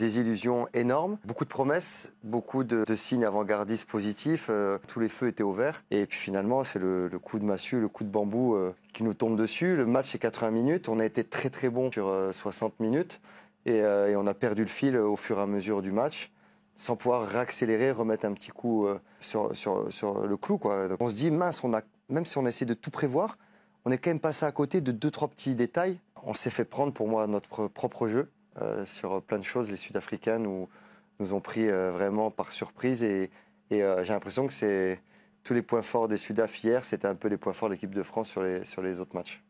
des illusions énormes, beaucoup de promesses, beaucoup de, signes avant-gardistes positifs. Euh, tous les feux étaient ouverts. Et puis finalement, c'est le, coup de massue, le coup de bambou euh, qui nous tombe dessus. Le match est 80 minutes. On a été très très bon sur 60 euh, minutes. Et, on a perdu le fil au fur et à mesure du match sans pouvoir réaccélérer, remettre un petit coup sur, le clou. on se dit, mince, on a, même si on essaie de tout prévoir, on est quand même passé à côté de deux, trois petits détails. On s'est fait prendre pour moi notre propre jeu. Euh, sur plein de choses. Les Sud-Africains nous, ont pris euh, vraiment par surprise et, euh, j'ai l'impression que c'est tous les points forts des Sud-Afriques hier, c'était un peu les points forts de l'équipe de France sur les, sur les autres matchs.